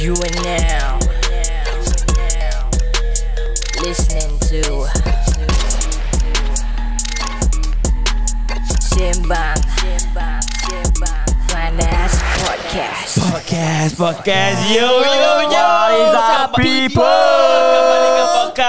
You are now listening to Simbang Finance Podcast. Podcast, podcast, yo yo yo, what is up people?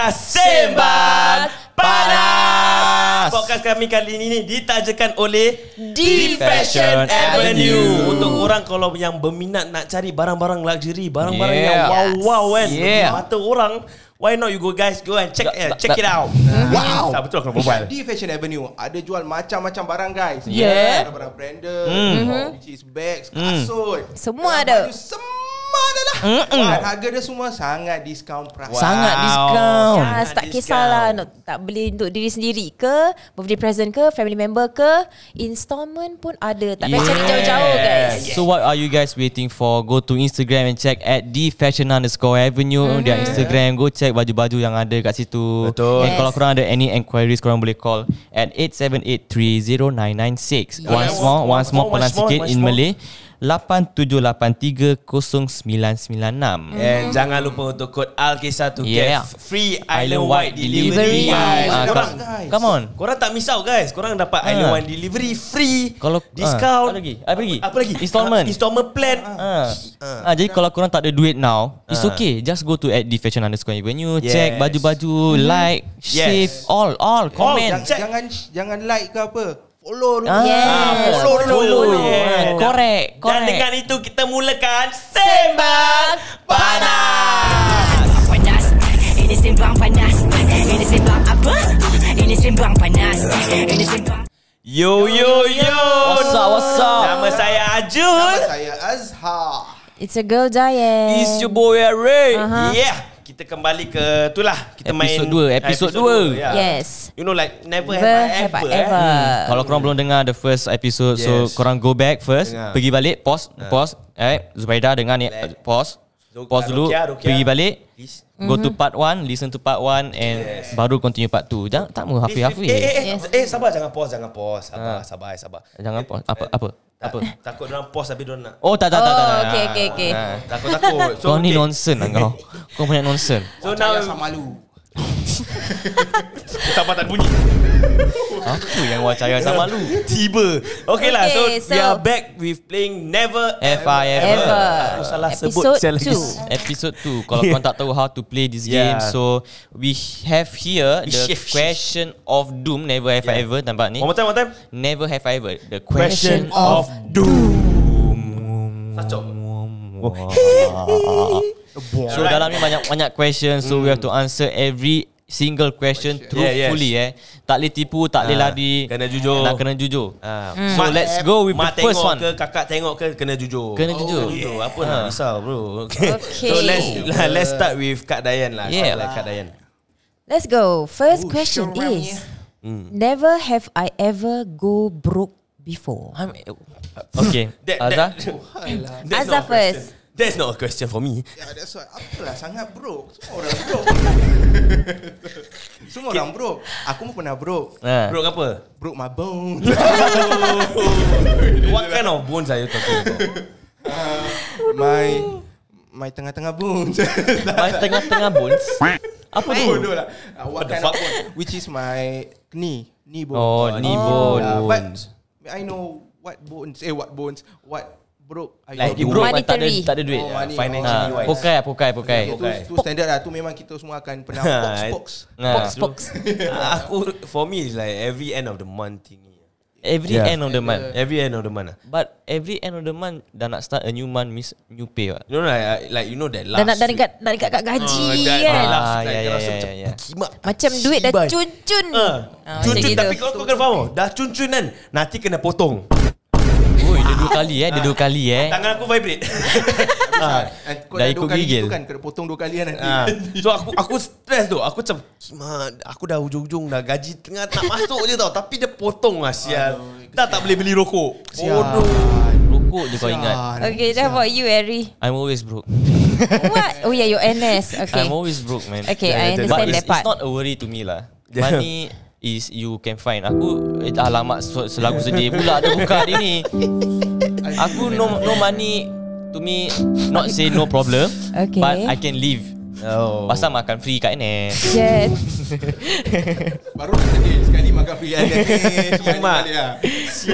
Simbang Panas! Podcast kami kali ini ditajakan oleh Di Fashion Avenue. Untuk orang kalau yang berminat nak cari barang-barang luxury, barang-barang yeah. yang wow-wow kan. Yeah. Mata orang, Why not you go guys go and check uh, check it out. Hmm. Wow. Tak betul aku berbual. Di Fashion Avenue ada jual macam-macam barang guys. Yeah. Ada barang branded, hmm. mm-hmm. which is bags, kasut. Semua ada. semua lama mm Wah, Harga dia semua sangat discount price. Wow. Sangat discount ya, Tak kisahlah no, Tak beli untuk diri sendiri ke Birthday present ke Family member ke Installment pun ada Tak payah yes. cari jauh-jauh guys yes. So what are you guys waiting for Go to Instagram and check At the fashion underscore avenue mm-hmm. Di Instagram Go check baju-baju yang ada kat situ Betul And yes. kalau korang ada any enquiries, Korang boleh call At 8783 0996 yes. Once more Once more, more pernah sikit in Malay 8783 And mm. jangan lupa untuk kod Alkisah to yeah. get free Island Wide Delivery. delivery. Yes. Uh, ah, korang, guys. Come on. Korang tak miss guys. Korang dapat uh. Island ah. Wide Delivery free. Kalau, discount. Ah, lagi, apa lagi? Apa lagi? Installment. Uh, installment plan. Uh. Uh. Uh, jadi kalau korang tak ada duit now, uh. it's okay. Just go to at the fashion underscore avenue. Yes. Check baju-baju, mm. like, yes. save, all, all, comment. Oh, jangan, jangan, jangan like ke apa. Follow dulu. Ah, yes. Follow dulu. Follow. Follow. Kan? Yeah. Dan dengan itu kita mulakan Sembang Panas. Panas. Ini Sembang Panas. Ini Sembang apa? Ini Sembang Panas. Ini Sembang. Yo, yo, yo. What's up, what's up? Nama saya Ajun. Nama saya Azhar. It's a girl diet. It's your boy Ray. Uh-huh. Yeah kita kembali ke itulah kita episode main eh, episode 2 episode dua. yeah. yes you know like never, never have, I ever, ever. Hmm. kalau korang belum dengar the first episode yes. so korang go back first dengar. pergi balik pause uh. pause eh Zubaida dengar ni like. pause pause ah, dulu Rukia, Rukia. pergi balik Please. Go mm-hmm. to mhm. part 1 Listen to part 1 And yes. baru continue part 2 Jangan Tak mau hafi-hafi eh, eh, eh, yes. eh sabar jangan pause Jangan pause Sabar ha. sabar, sabar Jangan eh, pause Apa eh. apa? Tak. Apa? Takut dia orang post habis dia nak. Oh, tak tak tak tak. Oh, tak okey okey okey. Takut takut. kau ni okay. nonsense kau. Kau banyak nonsense. So, now sama malu. Sampai tak bunyi Aku yang wacaya sama lu Tiba Okay lah so, we are back with playing Never Ever, ever. ever. Aku salah Episode sebut Episode two. Episode 2 Kalau kau tak tahu how to play this game So we have here The question of doom Never Ever yeah. Ever Tambah ni One more time, one time. Never Have I Ever The question, of, doom, doom. Boy. So right. dalam ni banyak banyak question so mm. we have to hmm. answer every single question truthfully yeah, yes. eh. Tak boleh tipu, tak boleh ha. lari. Kena jujur. Nak kena jujur. Mm. So let's go with Ma the first one. Ke, kakak tengok ke kena jujur. Kena jujur. Oh, kena jujur. Yeah. Apa ha. nak ah. risau bro. Okay. okay. So let's let's start with Kak Dayan lah. Yeah. Kak, Kak Dayan. Let's go. First Ooh, question is me. Hmm. Never have I ever go broke before. I'm, okay. Azza. Azza first. That's not a question for me. Yeah, that's why. lah sangat bro. Semua orang bro. Semua orang bro. Aku pun pernah bro. Uh. Ha. Bro apa? Bro my bones. What kind of bones are you talking about? Uh, my my tengah-tengah bones. my tengah-tengah bones. apa tu? Bodoh lah. Uh, what, the fuck? Which is my knee. Knee bone. Oh, knee oh, bones. Uh, but I know what bones. Eh, what bones? What broke like you broke monetary. tak ada tak ada duit oh, yeah. financially oh, wise pokai lah, pokai pokai Tu standard lah tu memang kita semua akan pernah box box box aku for me is like every end of the month thing Every yeah. end of the month Every end of the month lah. But every end of the month Dah nak start a new month Miss new pay You know like, like You know that last Dah nak dah dekat Dah dekat kat gaji uh, kan Ah yeah, yeah, yeah, Macam, yeah. Ya. macam duit dah cun-cun uh, oh, Cun-cun tapi kalau kau kena faham Dah cun-cun kan Nanti kena potong dia dua kali eh Dia dua kali eh Tangan aku vibrate ah, eh, Kau dah, ikut gigil. kan Kena potong dua kali kan nanti ah. So aku aku stress tu Aku macam Aku dah hujung-hujung dah Gaji tengah tak masuk je tau Tapi dia potong lah Sial Dah tak boleh beli rokok Sial oh, Rokok je kau ingat Okay that about you Harry I'm always broke What? Oh yeah you're NS okay. I'm always broke man Okay I understand that part But it's, it's not a worry to me lah Money is you can find aku eh, alamat selagu sedih pula tu buka hari ni aku no no money to me not say no problem okay. but i can leave Oh. Pasal makan free kat NS Yes Baru ni sedih sekali makan free kat NS Mak lah.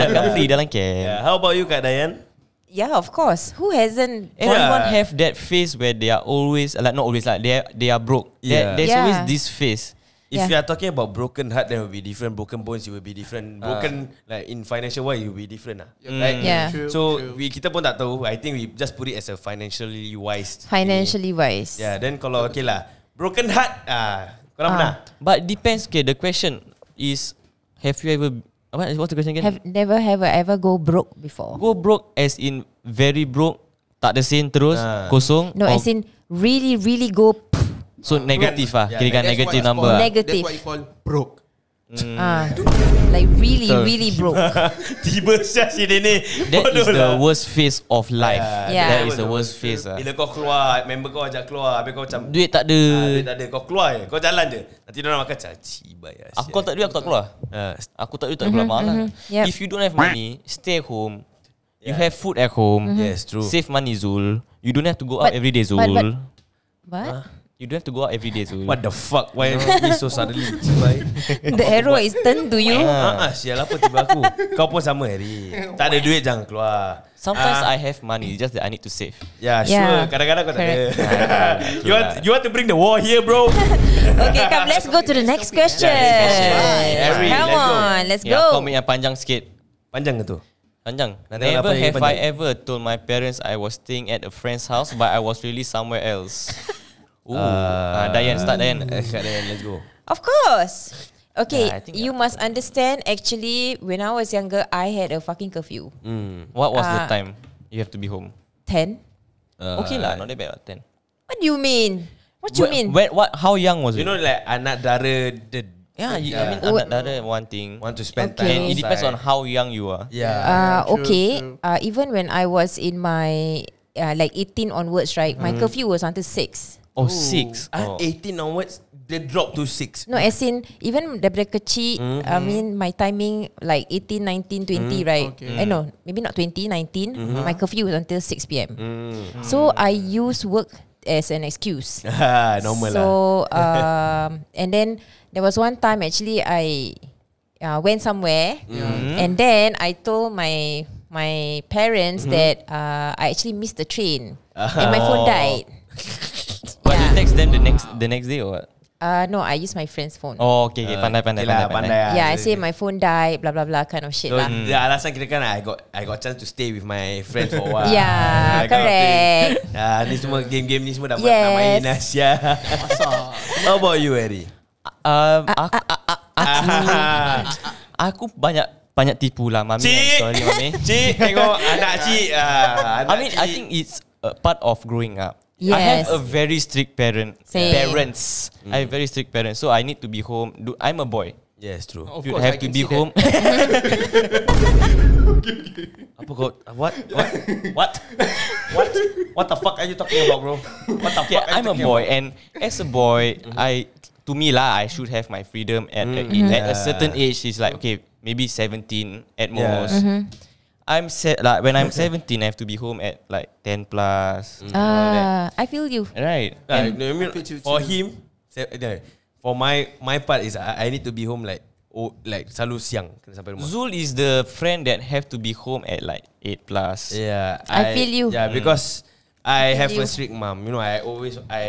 Makan free dalam camp yeah. How about you Kak Dayan? Yeah of course Who hasn't yeah. Everyone have that face Where they are always Like not always like They they are broke yeah. There, There's yeah. always this face If yeah. you are talking about broken heart, then it will be different. Broken bones, it will be different. Ah. Broken uh. like in financial wise, it will be different lah. Yeah. Right? Yeah. True, so true. we kita pun tak tahu. I think we just put it as a financially wise. Financially thing. wise. Yeah. Then kalau okay lah, broken heart ah, uh, kau uh. pernah? But depends. Okay, the question is, have you ever? What what's the question again? Have never have I ever go broke before? Go broke as in very broke, tak ada sin terus uh. kosong. No, or as in really really go. So uh, ah. negatif kan? lah yeah, Kirakan negatif number lah Negatif That's what you call lah. broke mm. uh, Like really so, really broke Tiba saja si ni That is the lah. worst phase of ah, life uh, yeah. That is the worst phase lah Bila kau keluar Member kau ajak keluar Habis kau macam Duit tak ada Duit tak ada Kau keluar je Kau jalan je Nanti orang makan caci. Bayar. Lah, aku tak duit aku tak keluar uh, Aku tak duit tak keluar mm -hmm, mm -hmm. yep. If you don't have money Stay home yeah. You have food at home mm -hmm. Yes true Save money Zul You don't have to go but, out everyday Zul But, but, but? Huh? You don't have to go out every day so What the fuck Why you know, so suddenly Cibai The arrow is turned to you ah, ah, ah Sial apa tiba aku Kau pun sama Harry Tak ada duit jangan keluar Sometimes uh, I have money Just that I need to save ya, Yeah sure yeah. Kadang-kadang kau tak ada yeah, ah, you, want, lah. you want to bring the war here bro Okay come let's go to the next question Harry, Come let's on ya, go. let's go yeah, Komen yang panjang sikit Panjang ke tu Panjang. Nanti Never have panjang. I ever told my parents I was staying at a friend's house, but I was really somewhere else. Ooh. Uh, ah, ah. Dayan, start Dayan. Eh, let's go. Of course. Okay, yeah, you must understand. Actually, when I was younger, I had a fucking curfew. Mm. What was uh, the ah. time you have to be home? Ten. Uh, okay lah, not that bad. Lah, ten. What do you mean? What do you mean? When, what? How young was you it? You know, like anak dara the. Yeah, you, yeah. I mean anak dara one thing. Want to spend okay. time. It depends on how young you are. Yeah. Uh, okay. True. Uh, even when I was in my uh, like 18 onwards, right, mm. my hmm. curfew was until six. Oh six ah, oh. Eighteen onwards They drop to six No as in Even daripada kecil mm-hmm. I mean my timing Like eighteen, nineteen, mm-hmm. twenty right okay. mm. Eh, I know Maybe not twenty, nineteen mm-hmm. My curfew was until six pm mm. So I use work As an excuse ah, Normal so, lah um, So uh, And then There was one time actually I uh, Went somewhere mm-hmm. And then I told my My parents mm-hmm. that uh, I actually missed the train uh-huh. And my phone oh. died text them the next the next day or what? Uh, no, I use my friend's phone. Oh, okay, okay. Uh, pandai, pandai, okay, lah, pandai, pandai, pandai, lah. Yeah, I say my phone died, blah, blah, blah, kind of shit so, lah. Yeah, hmm. alasan kira kan, I got, I got chance to stay with my friend for a while. yeah, I correct. Ah, ni semua game-game ni semua dah lah, yes. nak ya. Asia. How about you, Eri? Um, uh, aku, ah, ah, aku, aku banyak banyak tipu lah, mami. Cik, sorry, mami. cik, tengok anak cik. Uh, anak I mean, cik. I think it's part of growing up. Yes. I have a very strict parent. Same. Parents. Mm. I have very strict parents. So I need to be home. Do, I'm a boy. Yes, true. Of you course, have I to be home. Apa kau? What? What? What? What? What? What the fuck are you talking about, bro? What the yeah, fuck? I'm a boy, about? and as a boy, mm-hmm. I to me lah, I should have my freedom at mm-hmm. a, in, yeah. at a certain age. It's like okay, maybe 17 at yeah. most. Mm-hmm. I'm set like when I'm 17, I have to be home at like 10 plus. Mm. Uh, I feel you. Right. And and, I mean, for him, for my my part is I, I need to be home like oh like selalu siang sampai rumah. Zul is the friend that have to be home at like 8 plus. Yeah. I, I feel you. Yeah, mm. because mm. I have I a strict mom. You know, I always I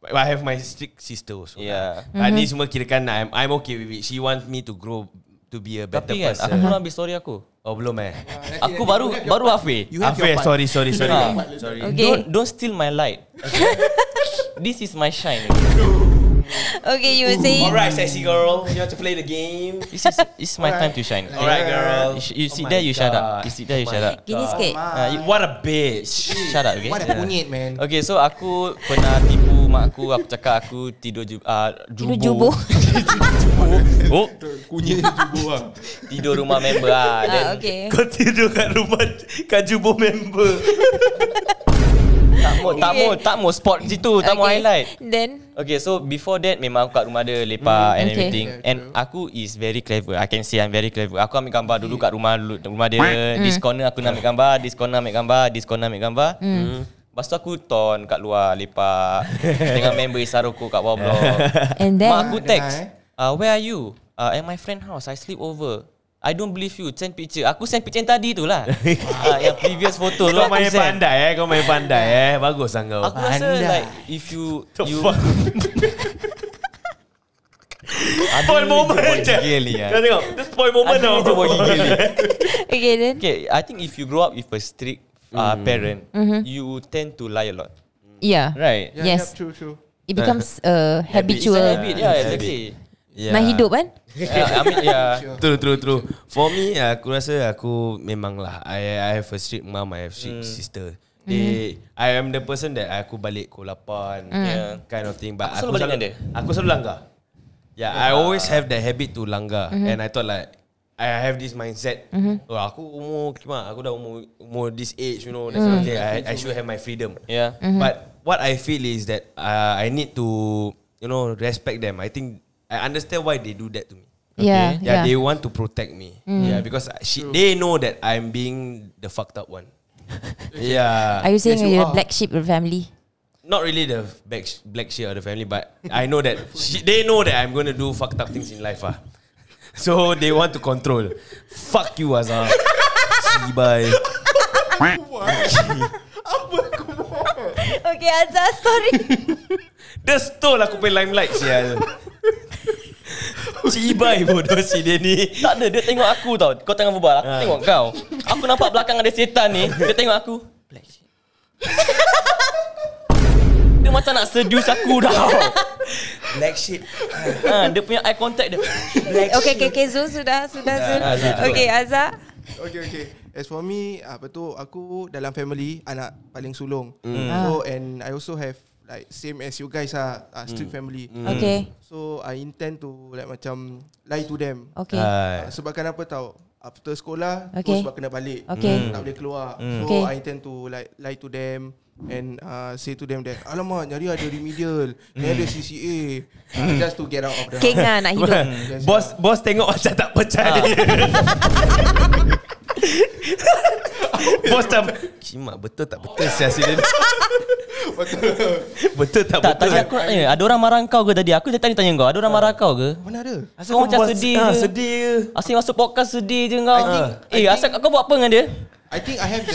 I have my strict sister also. Yeah. Mm -hmm. But ni mm-hmm. semua kira kan I'm, I'm okay with it. She wants me to grow to be a better Tapi kan, person. Tapi kan, aku belum habis story aku. Oh, belum eh. Ah, aku baru baru halfway. You have halfway, sorry, sorry, sorry. sorry. Okay. Don't, don't steal my light. This is my shine. Okay, you were saying. Alright, sexy girl, you have to play the game? This is it's my right. time to shine. Okay. Alright, girl. You, you oh sit there, you God. shut up. You sit there, you oh shut up. Gini sikit. Uh, what a bitch. Shut up, okay? What a yeah. man. Okay, so aku pernah tipu mak aku aku cakap aku tidur ju, uh, ah, jubo. Tidur jubu, Oh, kunyit jubo ah. Tidur rumah member lah. ah. Uh, okay. Kau tidur kat rumah kat jubo member. tak mau okay. tak mau tak mau spot situ, tak mau highlight. Then Okay so before that memang aku kat rumah dia lepak mm, and okay. everything and aku is very clever. I can see I'm very clever. Aku ambil gambar dulu kat rumah rumah dia, mm. this corner aku nak ambil gambar, this corner ambil gambar, this corner ambil gambar. Mm. Mm. Lepas tu aku ton kat luar lepak dengan member Isaroku kat bawah blog. And then, Mak aku text. Uh, where are you? Uh, at my friend house. I sleep over. I don't believe you. Send picture. Aku send picture yang tadi tu lah. uh, yang previous photo tu. Kau main send. pandai eh. Kau main pandai eh. Bagus lah kau. Aku pandai. rasa like if you... The you fuck? Point moment je Kau tengok Just moment tau Okay then Okay I think if you grow up With a strict uh, parent, mm-hmm. you tend to lie a lot. Yeah. Right. Yeah, yes. Yep, true. True. It becomes uh, habitual. It's habit. Yeah. Exactly. Yeah. Nah hidup kan? yeah, I mean, yeah. True, true, true. For me, aku rasa aku memang lah. I, I have a strict mom, I have a strict mm. sister. Mm-hmm. They, mm. I am the person that aku balik ke 8, mm. yeah. kind of thing. But aku, aku selalu balik Aku selalu langgar. Yeah, yeah, I ah. always have the habit to langgar. Mm-hmm. And I thought like, I have this mindset. Mm-hmm. Oh, aku umur cuma aku dah umur umur this age, you know. That's mm. Okay, I, I should have my freedom. Yeah. Mm-hmm. But what I feel is that uh, I need to, you know, respect them. I think I understand why they do that to me. Okay. Yeah, yeah. Yeah. They want to protect me. Mm. Yeah. Because she, True. they know that I'm being the fucked up one. yeah. Are you saying yes, you're the ah. black sheep of the family? Not really the black black sheep of the family, but I know that she, they know that I'm going to do fucked up things in life. Ah. So they want to control. Fuck you Azhar. Cibai. Apa aku buat? Okay Azhar story. Dia stole aku punya limelight sial. Cibai bodoh si dia ni. Tak ada, dia tengok aku tau. Kau tengah berbual, aku ha. tengok kau. Aku nampak belakang ada setan ni. Dia tengok aku. Black dia macam nak seduce aku dah Black shit ha, Dia punya eye contact dia Black okay, shit Okay, okay, Zul sudah Sudah, Zul Okay, Azhar Okay, okay As for me Apa tu Aku dalam family Anak paling sulung mm. So, ah. and I also have Like same as you guys ah uh, ah, street mm. family. Mm. Okay. So I intend to like macam lie to them. Okay. Uh, ah, sebab apa tahu? after sekolah okay. terus kena balik okay. mm. tak boleh keluar mm. so okay. i tend to like lie to them and uh, say to them that alamak nyari ada remedial ni ada hmm. CCA uh, just to get out of the king lah nak hidup yes, bos yeah. bos tengok macam tak percaya ah. bos tak. cimak betul tak betul siasi dia betul tak, tak betul tak, aku tanya eh, ada orang marah kau ke tadi aku dia tanya tanya kau ada orang ah. marah kau ke mana ada asal kau macam sedih ha, sedih asal masuk podcast sedih je kau eh asal kau buat apa dengan dia I think I have the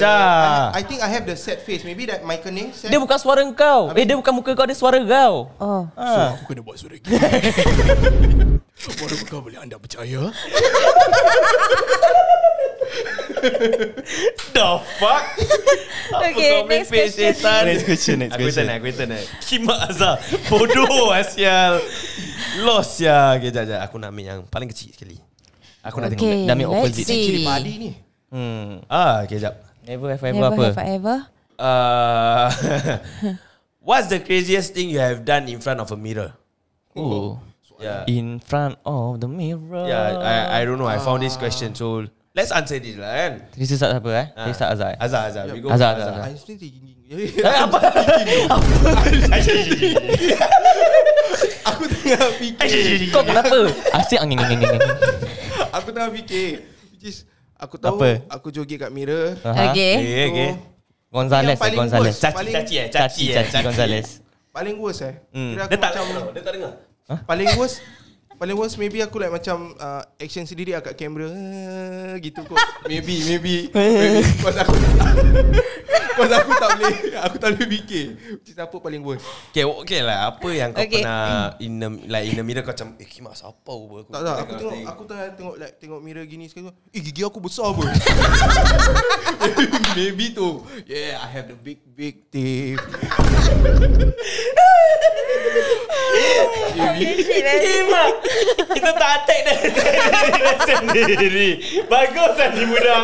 I, think I have the sad face. Maybe that my kening. Dia bukan suara kau. I eh dia bukan muka kau ada suara kau. Oh. Ha. So aku kena buat suara gini. Baru kau boleh anda percaya. The fuck Apa okay, kau main next page question. Next question next question. Aku tanya Kima Azhar Bodoh Asial Lost ya Okay sekejap sekejap Aku nak ambil yang paling kecil sekali Aku nak okay, tengok Dah ambil opposite Actually padi ni hmm. Ah okay sekejap Never have ever Never have ever uh, What's the craziest thing you have done in front of a mirror? Oh, yeah. In front of the mirror. Yeah, I I don't know. I found this question so Let's answer this lah kan Kita start siapa eh Kita ah. start Azhar eh Azhar Azhar yeah. Azhar Azhar Azhar apa? Aku tengah fikir Kau kenapa? Asyik angin angin Aku tengah fikir Which is Aku tahu Aku joget kat mirror uh-huh. Okay Okay, okay. okay. Gonzales eh, Gonzales Caci Caci eh, eh, Caci Caci Gonzales Paling worst eh hmm. Dia tak dengar Paling worst paling worst maybe aku like macam uh, action sendiri agak kamera uh, gitu kot. maybe maybe. Kau aku Kau aku tak boleh. Aku tak boleh fikir. Macam siapa paling worst. Okay, okay lah. Apa yang kau okay. pernah in the, like in the mirror kau macam eh kimak apa? aku. Tak tak, tak aku tengok thing. aku tengah tengok like tengok mirror gini sekali. Eh gigi aku besar apa? maybe tu. Yeah, I have the big big teeth. Kima Kita tak attack dah Sendiri Bagus lah ni muda.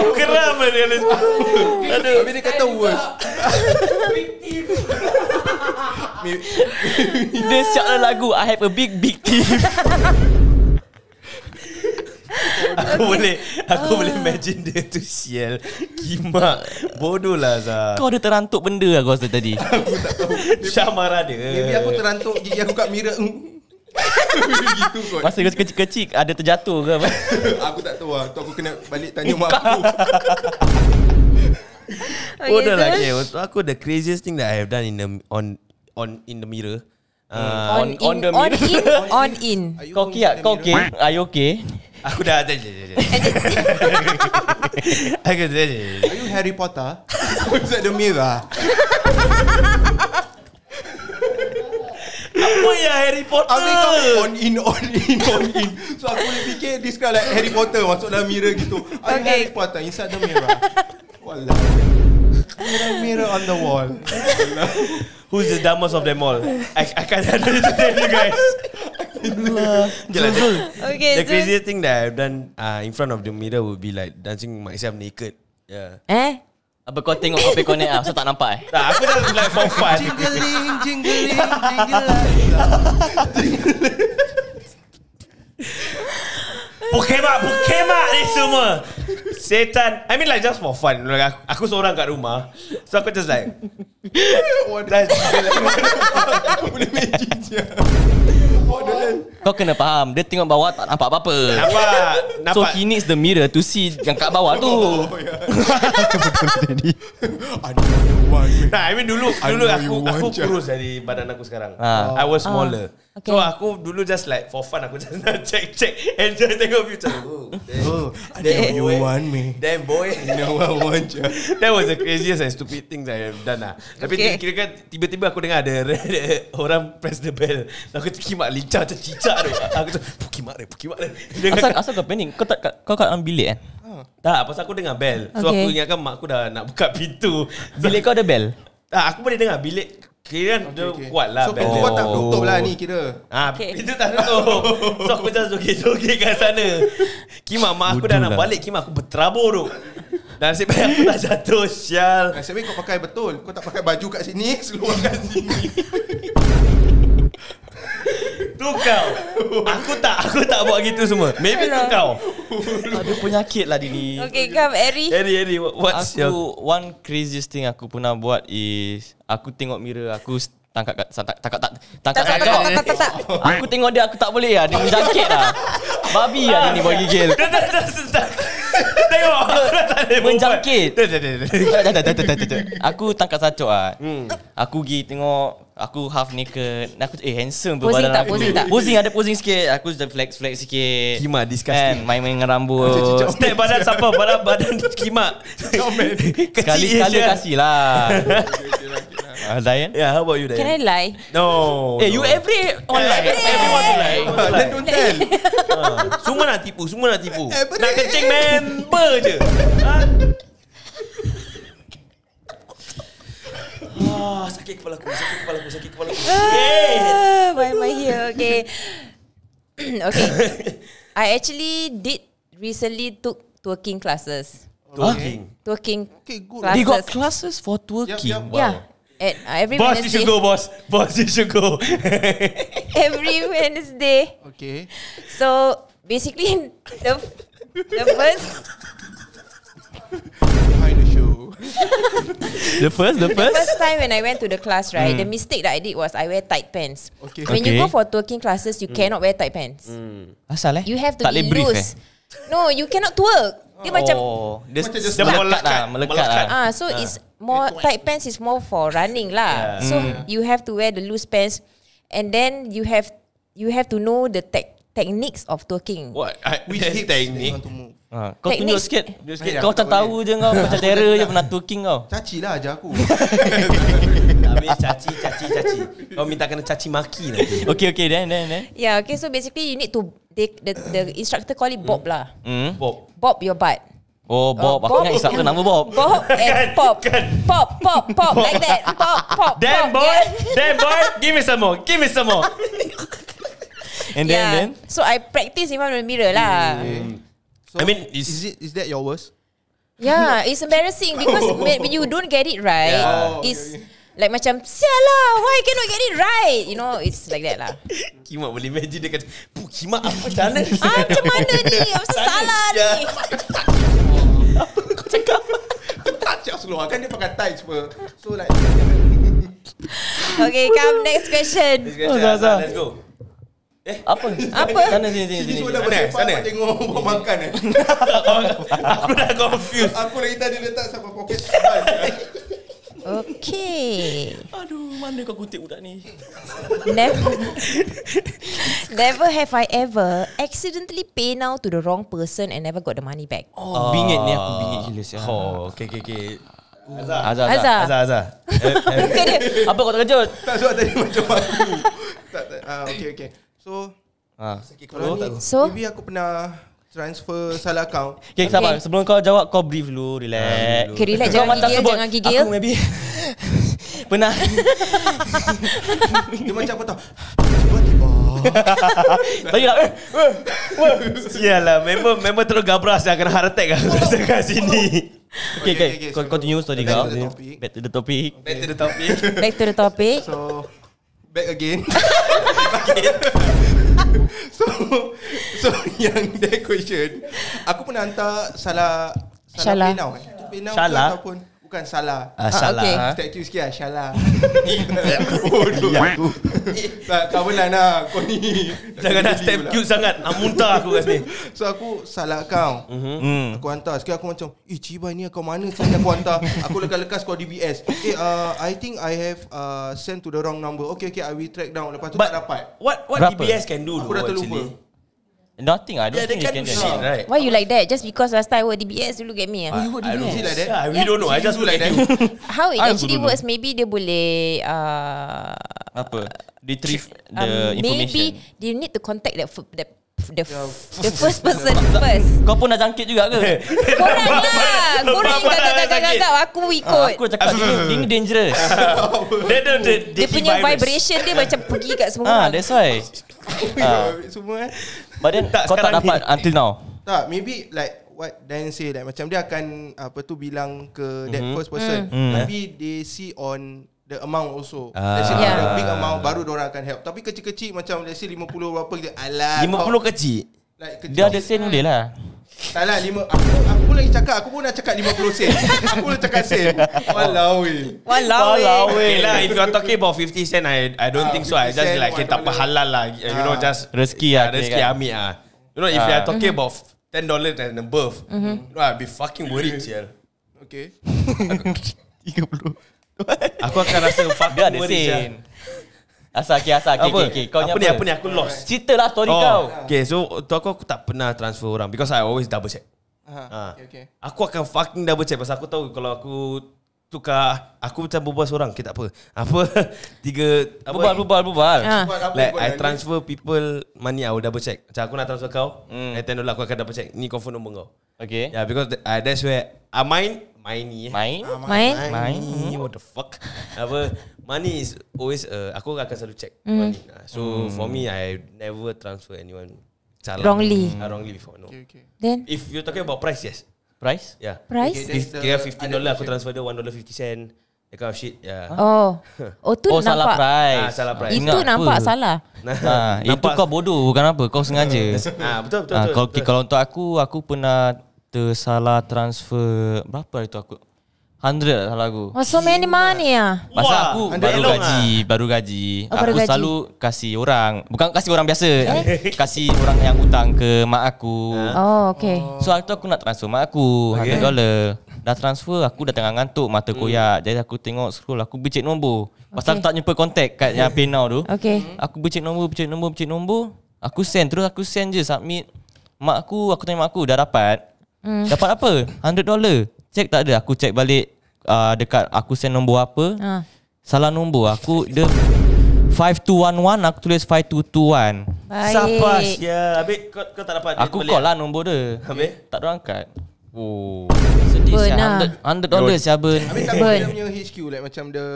Aku keram lah dengan Lesbo Aduh Habis dia kata wash. Big team Dia siap lah lagu I have a big big team Aku okay. boleh Aku uh. boleh imagine dia tu sial Kimak Bodoh lah Zah Kau ada terantuk benda aku rasa tadi Aku tak tahu Syah marah dia Maybe aku terantuk gigi aku kat mirror Gitu kot Masa kecil-kecil ada terjatuh ke apa Aku tak tahu lah Tu aku kena balik tanya mak aku Okay, Bodoh lah, lagi. aku the craziest thing that I have done in the on on in the mirror Uh, on, on, in, on the On in. On in. Kau kiat, kau okay? Are you okay? Aku dah ada je. Aku dah Are you Harry Potter? Who's at the mirror? Apa ya Harry Potter? Aku on in, on in, on in. So aku boleh fikir this kind like Harry Potter masuk dalam mirror gitu. Are okay. Harry Potter? Inside the mirror. Wallah mirror mirror on the wall. Who's the dumbest of them all? I I can't tell you guys. Okay, so the craziest thing that I've done uh, in front of the mirror would be like dancing myself naked. Yeah. Eh? Apa kau tengok apa kau ni? Aku ah, tak nampak eh. Tak, aku dah like for fun. Jingling, jingling, jingling. Pokemon, Pokemon ni semua. Setan I mean like just for fun like, aku, aku seorang kat rumah So aku just like Aku boleh imagine je Kau kena faham Dia tengok bawah tak nampak apa-apa Nampak, So he needs the mirror to see Yang kat bawah tu oh, Nah I mean dulu Dulu aku aku kurus dari badan aku sekarang ah. I was ah, smaller Okay. So aku dulu just like for fun aku just nak check check enjoy tengok future. Oh, oh, ada eh, you boy. want me. Damn boy. No one want you. That was the craziest and stupid things I have done lah. Tapi kira kira tiba-tiba aku dengar ada orang press the bell. Aku kimak lincah macam cicak tu. Aku tu pukimak dia, pukimak dia. Asal, asal kau pening? Kau tak kau kat dalam bilik kan? Eh? Ah. Tak, pasal aku dengar bell. So okay. aku ingatkan mak aku dah nak buka pintu. Bilik kau ada bell? Tak, aku boleh dengar bilik Kira okay, dia okay. kuat lah So pintu kau tak tutup lah ni oh. kira ha, okay. Pintu tak tutup So aku just joget-joget kat sana Kima mak aku Udulah. dah nak balik Kima aku berterabur tu Dan nasib baik aku tak jatuh Sial Nasib baik kau pakai betul Kau tak pakai baju kat sini Seluar kat sini Tu kau Aku tak Aku tak buat gitu semua Maybe tu kau Ada penyakit lah dini Okay come Eri Eri Eri What's aku, your One craziest thing aku pernah buat is Aku tengok mirror Aku tangkap tangkap tak tangkap tak tak tak aku tengok dia aku tak boleh ah dia menjangkit lah babi ah dia ni boy gigil tengok menjangkit aku tangkap sacok ah hmm. aku pergi tengok Aku half naked aku, Eh handsome pun Posing aku. posing tak Posing ada posing sikit Aku sudah flex flex sikit Kima disgusting Main main dengan rambut Step badan siapa Badan badan kima Sekali sekali kan? kasih lah Uh, Yeah, how about you, Dayan? Can I lie? No. Eh, you every online. Yeah, yeah. Everyone yeah. Then don't tell. Ah. Semua nak tipu, semua nak tipu. Nak kencing member je. Ha? Ah, sakit kepala aku, sakit kepala aku, sakit kepala aku. Ah, Shit. Why am I here? Okay. okay. I actually did recently took twerking classes. Twerking? Huh? Twerking okay, good. classes. They got classes for twerking? Yep, yep. Wow. Yeah. At, uh, every boss, Wednesday. you should go, boss. Boss, you should go. every Wednesday. Okay. So, basically, the, the first... the first, the first. The first time when I went to the class, right? Mm. The hmm. mistake that I did was I wear tight pants. Okay. When okay. you go for twerking classes, you mm. cannot wear tight pants. Mm. Asal eh? You have to tak be brief, Eh? No, you cannot twerk. Dia oh, macam dia just melekat, melekat lah, melekat, melekat lah. Ah, so ah. it's more tight pants is more for running lah. So hmm. you have to wear the loose pants, and then you have you have to know the tech techniques of twerking. What? I, which technique? Ha. Kau Teknik. tunjuk sikit. Tunjuk sikit. Kau tak tahu je kau. Macam terror je pernah talking kau. Caci lah ajar aku. Habis caci, caci, caci. Kau minta kena caci maki lah. Okay, okay. Then, then, then. Yeah, okay. So basically you need to, they, the, the instructor call it Bob mm. lah. Mm. Bob. Bob your butt. Oh, Bob. Uh, oh, Bob. Aku ingat isap nama Bob. Bob and Pop. Pop, Pop, Pop. like that. Pop, Pop, Damn Bob. boy. Damn boy. Give me some more. Give me some more. and then, yeah. then? So I practice in front of the mirror lah. Mm. So, I mean, is is, it, is that your worst? Yeah, it's embarrassing because when you don't get it right, yeah. oh, it's okay. like macam siapa lah, Why can't cannot get it right? You know, it's like that lah. Kima boleh imagine dia kata, bu kima apa cara? Ah, macam mana ni? Apa salah ni? Apa ya. kau cakap seluar Kan dia pakai tie cuma So like Okay come next question oh, let's go. Eh, apa? Apa? Sana sini sini. Sini sudah boleh sana. Sana tengok buat makan eh. aku dah confused. Aku lagi tadi letak sama poket Okay. Aduh, mana kau kutip budak ni? Never, never have I ever accidentally pay now to the wrong person and never got the money back. Oh, uh, bingit ni aku bingit gila siapa. Oh, okay, okay, okay. Azhar Azhar Azhar Azhar Muka dia Apa kau terkejut? Tak sebab tadi macam aku Tak tak uh, ah, Okay okay So ha. Sakit kepala oh, ni so? Maybe aku pernah Transfer salah account Okay, okay. sabar Sebelum kau jawab Kau brief dulu Relax ah, Okay relax Jangan gigil Jangan, jangan gigil Aku maybe Pernah Dia macam apa tau tak. tiba lah, eh, eh, eh. Sialah Member, member terus gabras Dah kena heart attack Aku rasa kat sini Okay, okay, okay, okay. So, continue story kau. Back to the topic. Back to the topic. Back to the topic. so, back again. so so yang that question aku pun hantar salah salah pay now eh. ataupun bukan salah. Ah, ah salah. Okay. Ha? Statue sikit lah, salah. Tak tahu lah nak, kau ni. Jangan nak step cute lah. sangat, nak muntah aku kat sini. So aku salah kau. Mm-hmm. Aku hantar, sekarang aku macam, eh Ciba ni kau mana sini aku hantar. Aku lekas-lekas kau DBS. Okay, eh, uh, I think I have uh, sent to the wrong number. Okay, okay, I will track down. Lepas tu But tak dapat. What what Berapa? DBS can do? Aku dah terlupa. Nothing. I don't yeah, think they can shit, right? Why you like that? Just because last time I wore DBS, eh? ah, you look at me. Uh, uh, you DBS. I don't like that. Yeah. We don't know. I just look like that. How it I actually works, know. maybe they boleh... Uh, Apa? Retrieve um, the information. Maybe they need to contact the f- The, f- the first person first. Kau pun nak jangkit juga ke? Korang lah. Korang kata kata kata kata aku ikut. Ah, aku cakap ini, ini dangerous. dia punya vibration dia macam pergi kat semua. Ah, that's why ha. semua eh. tak, kau tak dapat ni. until now. Tak, maybe like what Dan say that macam dia akan apa tu bilang ke that mm-hmm. first person mm. mm. tapi they see on the amount also uh, let's say the big amount baru dia orang akan help tapi kecil-kecil macam let's say 50 berapa kita alah 50 kecil like kecil dia ada send boleh lah Taklah lima, aku, aku pun lagi cakap. Aku pun nak cakap lima puluh sen. aku pun cakap sen. Walau weh. Walau weh. Walau weh. Okay lah, if you're talking about 50 sen, I I don't uh, think so. I just cent, like, tak apa halal lah. You uh, know, just... Rezeki lah. Uh, rezeki kan. amik ah. You know, if uh. are talking about ten dollar and above, mm-hmm. mm-hmm. you know, I'd be fucking worried, Ciel. okay. Tiga puluh. aku akan rasa fucking worried, Ciel. Asal okay, asal okay, apa? okay, Kau apa, apa ni, apa ni, aku lost Cerita lah story oh. kau Okay, so tu aku, aku tak pernah transfer orang Because I always double check uh-huh. ha. okay, okay. Aku akan fucking double check Pasal aku tahu kalau aku tukar Aku macam berbual seorang, okay tak apa Apa, tiga apa? Bubal, bubal, bubal ha. Like, apa I transfer lagi? people money, I will double check Macam aku nak transfer kau hmm. I tend aku akan double check Ni confirm nombor kau Okay Yeah, because uh, that's where I uh, mind Main ni ah, Main Main Main What the fuck Apa Money is always uh, Aku akan selalu check mm. money. Ah, so mm. for me I never transfer anyone salah. Wrongly mm. uh, Wrongly before no. okay, okay. Then If you talking about price Yes Price Yeah. Price If Kira okay, dollar, Aku transfer dia $1.50 dollar That kind of shit yeah. Oh Oh tu oh, nampak salah price. Ha, salah price Itu nampak, nampak salah Nah, Itu kau bodoh apa? kau sengaja Ah Betul betul, ha, betul, betul, betul, betul. Kalau, kalau untuk aku Aku pernah salah transfer berapa itu aku 100 lah salah oh, aku Wah, so many money ya? Ah? Pasal aku baru gaji, ah? baru gaji oh, Aku baru gaji. selalu kasih orang Bukan kasih orang biasa eh? Kasih orang yang hutang ke mak aku ah. Oh, okay oh. So, waktu aku nak transfer mak aku okay. 100 dollar Dah transfer, aku dah tengah ngantuk Mata hmm. koyak Jadi aku tengok scroll Aku bercek nombor Pasal okay. tak jumpa kontak kat yang penau tu Okay Aku bercek nombor, bercek nombor, bercek nombor Aku send, terus aku send je, submit Mak aku, aku tanya mak aku, dah dapat Hmm. Dapat apa? 100 dollar. Check tak ada. Aku check balik uh, dekat aku send nombor apa. Uh. Salah nombor. Aku dia 5211 aku tulis 5221. Baik. Siapa ya? Habis kau, tak dapat Aku call lah nombor dia. Ya? Habis tak ada angkat. Oh. Sedih burn lah. 100, 100 dollar siapa? Habis tak boleh punya HQ like macam the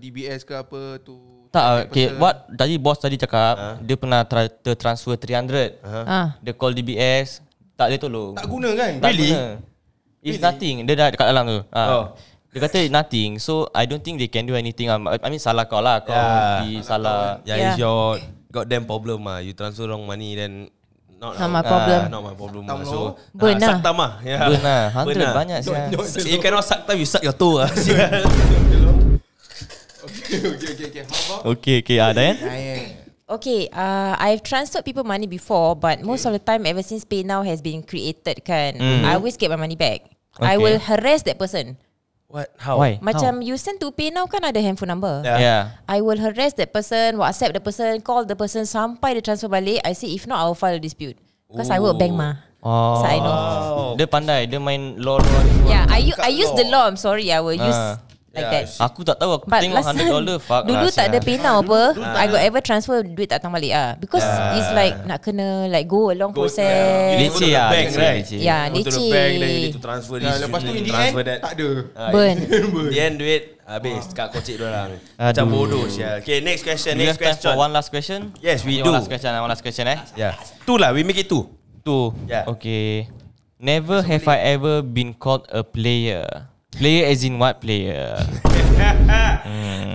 DBS ke apa tu. Tak, okay. What tadi bos tadi cakap, uh. dia pernah tra- ter-transfer 300. uh ha. Uh. Dia call DBS, tak boleh tolong Tak guna kan tak Really guna. It's really? nothing Dia dah dekat dalam tu ha. oh. Dia kata nothing So I don't think They can do anything um, I mean salah kau lah Kau yeah. pergi salah Yeah, kan. yeah. Ya. it's your them problem ah. You transfer wrong money Then Not, not, my ah, problem. Uh, not my problem. Lah. so, Burn ah, lah. Saktam lah. Yeah. Burn lah. Hunter Burn lah. banyak sih. So, you cannot saktam, you suck your toe lah. okay, okay, okay. okay, okay. Ada ah, yang? Ada yang. Okay, uh, I've transferred people money before, but okay. most of the time, ever since PayNow has been created, kan, mm. I always get my money back. Okay. I will harass that person. What? How? Why? Macam How? you send to PayNow kan ada handphone number. Yeah. yeah. I will harass that person, WhatsApp the person, call the person sampai the transfer balik. I say if not, I will file a dispute. Because I work bank mah. Oh. So I know. Wow. Oh. dia pandai, dia main law. law, Yeah, I, I use the law. I'm sorry, I will uh. use Like yeah, that Aku tak tahu Aku But tengok 100 dollar Fuck Dulu lah, tak ada pena apa I got ever transfer Duit tak datang balik lah Because yeah. it's like Nak kena like Go along long go, process yeah. You need to go to the ah, bank right Yeah leceh Go to the bank Then you need to transfer this Lepas tu in the end Tak ada ah, Burn In the end duit Habis kat kocik dorang Macam bodoh sia Okay next question Next question for one last question Yes we do One last question ah, One last question eh Yeah Two lah we make it two Two Yeah. Okay Never have I ever been called a player Player as in what player? mm.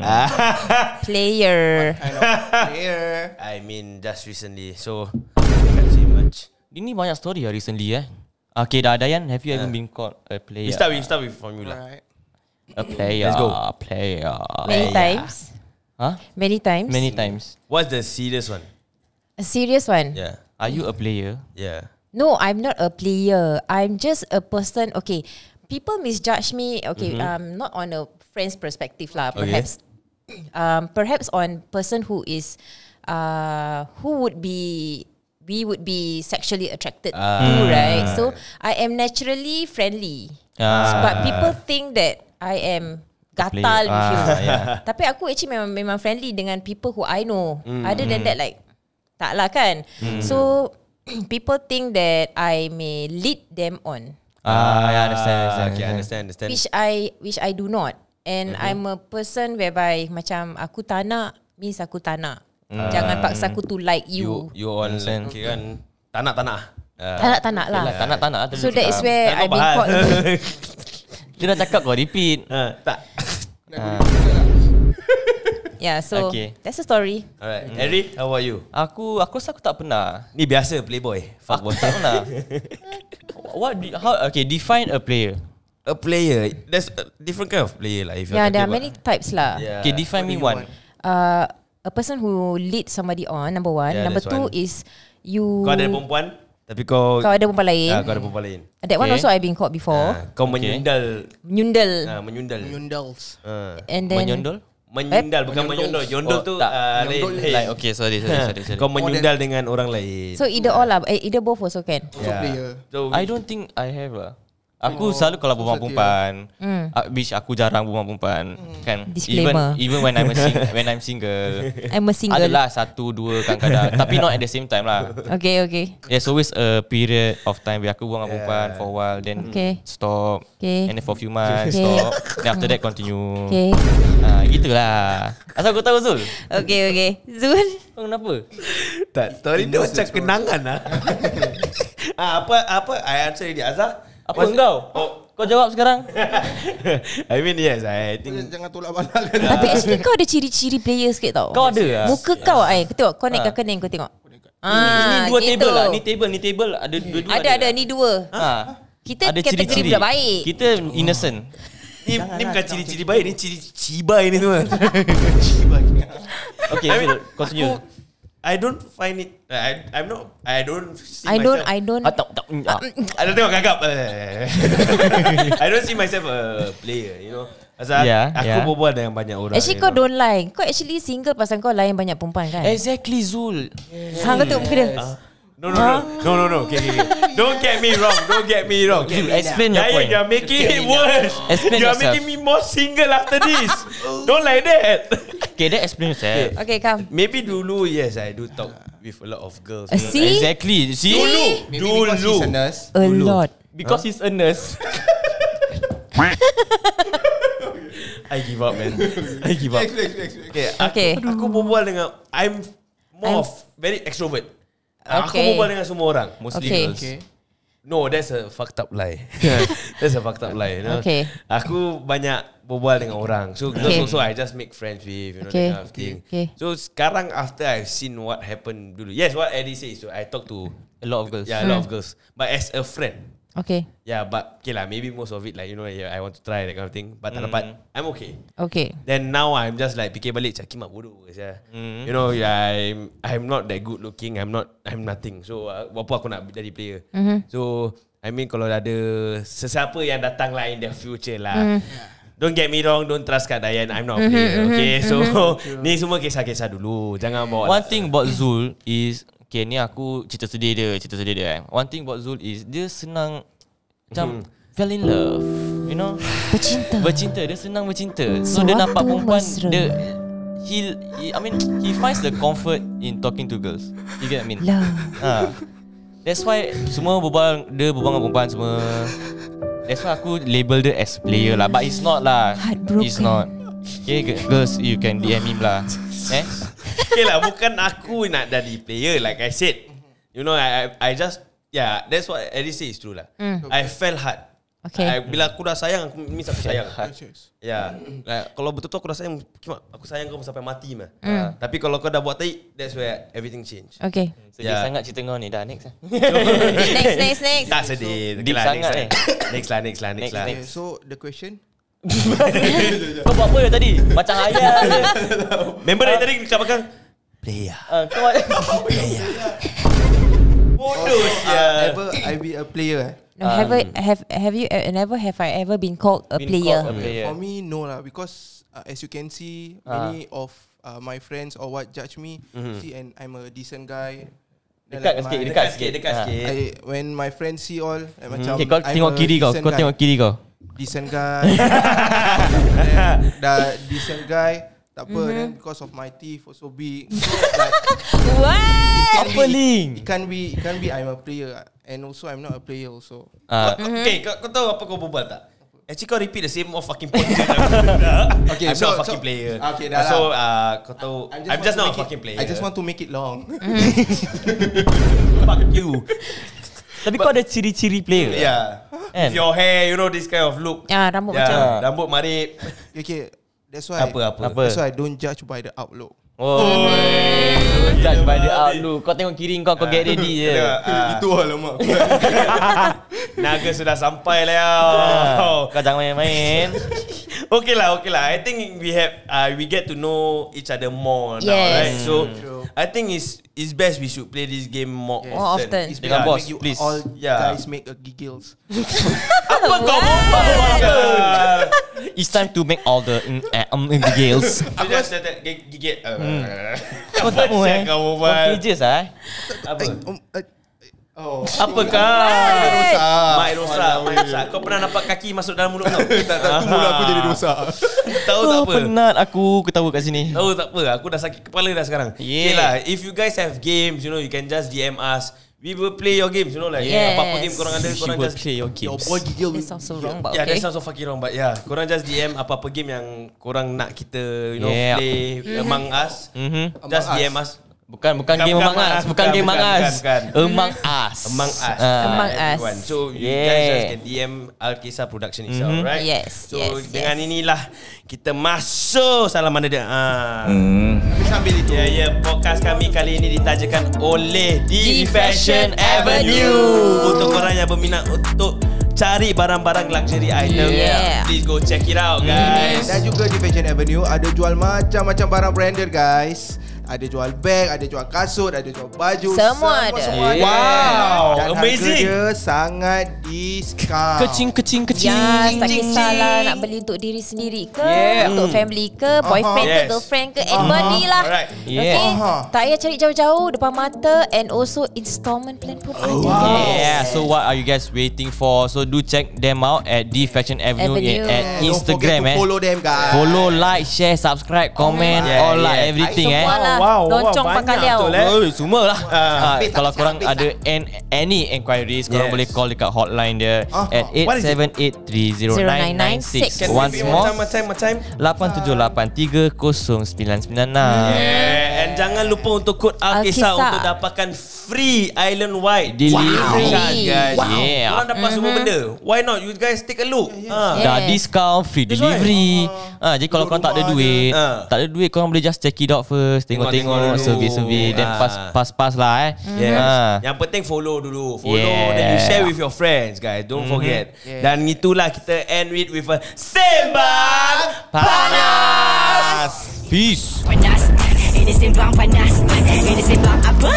player. player. I mean, just recently. So, can't say much. Ini banyak story ya recently eh. Okay, dah Dayan, have you ever been called a player? We start with, start with formula. lah. A player. Let's go. Player. Many times. Huh? Many times. Many times. What's the serious one? A serious one. Yeah. Are you a player? Yeah. No, I'm not a player. I'm just a person. Okay. people misjudge me. Okay, mm-hmm. um, not on a friend's perspective lah. Perhaps, um, perhaps on person who is, uh, who would be we would be sexually attracted uh. to, ah. right? So I am naturally friendly, uh. but people think that I am. Gatal with you ah, Tapi aku actually memang, memang friendly Dengan people who I know mm, Other than mm. that like Tak lah kan mm. So People think that I may lead them on Ah, ah, I understand, understand. Okay, understand, understand. Which I which I do not. And okay. Mm-hmm. I'm a person whereby macam aku tak means aku tak nak. Hmm. Jangan paksa aku to like you. You you all kan okay. kan. Tak nak, tak nak. Tak nak, tak nak lah. Tak nak, tak nak. So that is where I've been caught. Dia cakap kau repeat. Uh, tak. Uh. Yeah, so okay. that's a story. Alright, mm. Harry, how about you? Aku, aku rasa aku tak pernah. Ni biasa playboy. Fuck aku tak pernah. What? Do, how? Okay, define a player. A player. There's a different kind of player lah. If yeah, there are about. many types lah. Yeah. Okay, define What me one. Want? Uh, a person who lead somebody on. Number one. Yeah, number two one. is you. Kau ada perempuan? Tapi kau Kau ada perempuan lain uh, Kau ada perempuan lain That okay. one also I've been caught before uh, Kau menyundal Menyundal uh, Menyundal Menyundals uh, And then Menyundal Menyundal Pep? bukan menyundul. Yondol oh, tu Uh, Yondol hey. like, okay sorry sorry, sorry, sorry, Kau menyundal oh, dengan orang lain. So either all lah. Eh, either both also can. yeah. So, I don't think I have lah. Aku oh. selalu kalau bumbang perempuan mm. Which aku jarang bumbang perempuan mm. kan? even, even when I'm a when I'm single I'm a single Adalah satu dua kadang-kadang Tapi not at the same time lah Okay okay There's always a period of time Where aku bumbang perempuan yeah. for a while Then okay. stop okay. And then for a few months okay. Stop Then after that continue Okay ha, ah, Gitu lah Asal aku tahu Zul Okay okay Zul Kau oh, kenapa? tak, story ni macam kenangan lah ha, Apa apa I answer dia Azhar apa Mas, engkau? Oh. Kau jawab sekarang. I mean yes, I think. Jangan tolak balak. Lah. Tapi actually kau ada ciri-ciri player sikit tau. Kau ada lah. Muka yeah. kau, ay, eh, kau tengok. Kau naik ah. kakak kau tengok. Ah, ini dua gitu. table lah. Ini table, ini table. Ada dua-dua. Ada, ada, ada. Lah. ni dua. Ha. Kita ada kategori ciri-ciri. budak baik. Kita innocent. Oh. Ni, ni bukan ciri-ciri baik. Ini ciri-ciri cibai ni semua. okay, Phil. Continue. Aku, I don't find it. Uh, I I'm not. I don't. See I don't. I don't. Ah, tak, tak, uh, I don't think tengok kagak. Eh, eh, eh, I don't see myself a player. You know. Pasal yeah, aku yeah. ada yang banyak orang Actually kau know. don't lie Kau actually single pasal kau lain banyak perempuan kan Exactly Zul ha, yes. Hang yes. tengok dia uh. No, no, no. No, no, no. Okay, okay. Don't get me wrong. Don't get me wrong. Okay, you explain your point. You're making it worse. Explain you're yourself. You're making me more single after this. Don't like that. Okay, then explain yourself. Okay, come. Maybe dulu, yes, I do talk with a lot of girls. Uh, see? Exactly. See? see? Dulu. Maybe dulu. because he's a nurse. A dulu. lot. Because huh? he's a nurse. I give up, man. I give up. Okay. Okay. Aku berbual dengan... I'm more I'm of very extrovert. Aku berbual dengan semua orang Mostly okay. girls okay. No that's a fucked up lie That's a fucked up lie you know? okay. Aku banyak berbual dengan orang So okay. girls also I just make friends with You know okay. kind of thing okay. So sekarang after I've seen what happened dulu Yes what Eddie says So I talk to A lot of girls Yeah a lot of hmm. girls But as a friend Okay. Yeah, but okay lah. Maybe most of it like you know yeah, I want to try that kind of thing. But mm. tak I'm okay. Okay. Then now I'm just like pikir balik cakap lah mak bodoh yeah. Mm. You know yeah, I'm I'm not that good looking. I'm not I'm nothing. So uh, apa aku nak jadi player? Mm-hmm. So I mean kalau ada sesiapa yang datang lah in the future lah. Mm. Don't get me wrong, don't trust Kak Dayan. I'm not a mm-hmm, player. Okay, mm-hmm, so mm-hmm. ni semua kisah-kisah dulu. Jangan bawa. One thing about Zul is Okay ni aku Cerita sedih dia Cerita sedih dia eh. One thing about Zul is Dia senang Macam hmm. Fell in love You know Bercinta Bercinta Dia senang bercinta So Waktu dia nampak perempuan Dia he, he I mean He finds the comfort In talking to girls You get what I mean Love lah. ha. That's why Semua berbual Dia berbual dengan perempuan Semua That's why aku label dia as player lah But it's not lah Heartbroken It's not Okay girls You can DM him lah Eh okay lah, bukan aku nak jadi player like I said. You know, I I just yeah, that's what Eddie say is true lah. Mm. Okay. I fell hard. Okay. I, bila aku dah sayang, aku minta aku sayang. Ya. Yeah. Like, kalau betul tu aku dah sayang, aku sayang kau sampai mati mah. Mm. Uh, tapi kalau kau dah buat tai, that's where everything change. Okay. Sedih yeah. sangat cerita kau ni. Dah next lah. next, next, next. Tak sedih. Deep, Deep lah, sangat next, eh. next lah, next lah, next, lah. Next. So, the question, kau buat apa tadi? Macam ayah je. Member dari tadi kat belakang. Player. Ah, kau buat. Player. Bodoh ya. Uh, ever I be a player eh? No, have, I um, have, have you uh, never have I ever been called a, been player? Called a player? For me, no lah. Because uh, as you can see, uh. many of uh, my friends or what judge me, mm-hmm. see, and I'm a decent guy. Dekat sikit, dekat ah. sikit, When my friends see all, eh, mm-hmm. okay, kau tengok kiri kau, kau tengok kiri kau decent guy. dah decent guy. Tak apa, mm-hmm. then because of my teeth also big. What? Apa link? It can be, it can be I'm a player. And also I'm not a player also. Uh, mm-hmm. Okay, kau, kau tahu apa kau berbual tak? Actually kau repeat the same of fucking point. okay, I'm so, not a fucking so, player. Ah, okay, dah ah, so, uh, kau tahu, I'm just, I'm just not a fucking it, player. I just want to make it long. Mhm. Fuck you. Tapi kau ada ciri-ciri player. Yeah. And your hair, you know this kind of look. Ya, yeah, rambut yeah. macam. Rambut marip. Okay, okay. That's why. Apa, apa. Apa. That's why I don't judge by the outlook. Oh. oh don't judge by the outlook. Kau tengok kiri kau, kau ah. get ready je. Itu lah lama. Naga sudah sampai lah. Yeah. Oh. Kau jangan main-main. okay lah, okay lah. I think we have, uh, we get to know each other more yes. now, right? So, I think it's it's best we should play this game more yes. often. often. It's yeah, boss, you please. All yeah. guys make a giggles. Apa kau mau apa? It's time to make all the in, uh, um, in the gales. Aku just that gigit. Hmm. Kau tak mau eh? Kau pages ah. Eh? Apa? Eh, um, Oh. Apa kah? Mai rosak. Mai rosak. Kau pernah nampak kaki masuk dalam mulut kau? tak tahu mulut aku jadi rosak. tahu tak apa. Penat aku ketawa kat sini. Tahu tak apa. Aku dah sakit kepala dah sekarang. Yeah. Okay lah. If you guys have games, you know, you can just DM us. We will play your games, you know, like yes. apa-apa game korang ada, korang just play your games. Your boy deal. That sounds so wrong, but yeah, okay. that sounds so fucking wrong, but yeah, korang just DM apa-apa game yang korang nak kita, you know, yeah. play mm-hmm. among us. Mm-hmm. Just among DM us. us. Bukan bukan, game emang as, bukan game emang as. Emang as. Emang as. Emang as. So you yeah. guys just can DM Alkisa Production itself, mm-hmm. right? Yes. So yes, dengan yes. inilah kita masuk salam mana dia. Ha. Hmm. Sambil itu. Ya yeah, yeah, podcast kami kali ini ditajukan oleh The Fashion Avenue. Untuk orang yang berminat untuk cari barang-barang luxury item yeah. Ya, please go check it out mm. guys mm dan juga di Fashion Avenue ada jual macam-macam barang branded guys ada jual beg, ada jual kasut, ada jual baju. Semua, semua ada. Semua ada. Wow, Dan amazing. Harga sangat diskaun. Kecing, kecing, kecing. Ya, tak kisahlah nak beli untuk diri sendiri ke, yeah. untuk hmm. family ke, boyfriend uh-huh. ke, girlfriend ke, anybody uh-huh. lah. Right. Yeah. Okay, uh-huh. tak payah cari jauh-jauh depan mata and also installment plan pun oh, ada. Wow. Yeah, so what are you guys waiting for? So do check them out at The Fashion Avenue, Avenue. Yeah, at Instagram. eh. follow them guys. Follow, like, share, subscribe, comment, oh yeah, all yeah. like everything. eh. Semua lah wow, wow, loncong pakai dia. Oh, semua lah. kalau korang habis, ada tak. any enquiries, korang yes. boleh call dekat hotline dia oh, at 8783 Once more, time, time, time. 8783 yeah. yeah. And jangan lupa untuk kod Alkisah Al untuk dapatkan free island wide delivery. Wow. Wow. Guys. Wow. Yeah. Korang dapat mm -hmm. semua mm-hmm. benda. Why not you guys take a look? Yeah, yeah. Ha. Yeah. Dah discount, free That's delivery. Right. Uh, ha, jadi kalau korang tak ada duit, uh. tak ada duit korang boleh just check it out first. Tengok tengok-tengok dulu Survey-survey Then ah. pass-pass lah eh yes. ha. Yang penting follow dulu Follow yeah. Then you share with your friends guys Don't mm-hmm. forget yeah. Dan itulah kita end with With a Sembang Panas Peace Panas Ini sembang panas Ini sembang apa?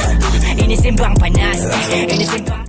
Ini sembang panas Ini sembang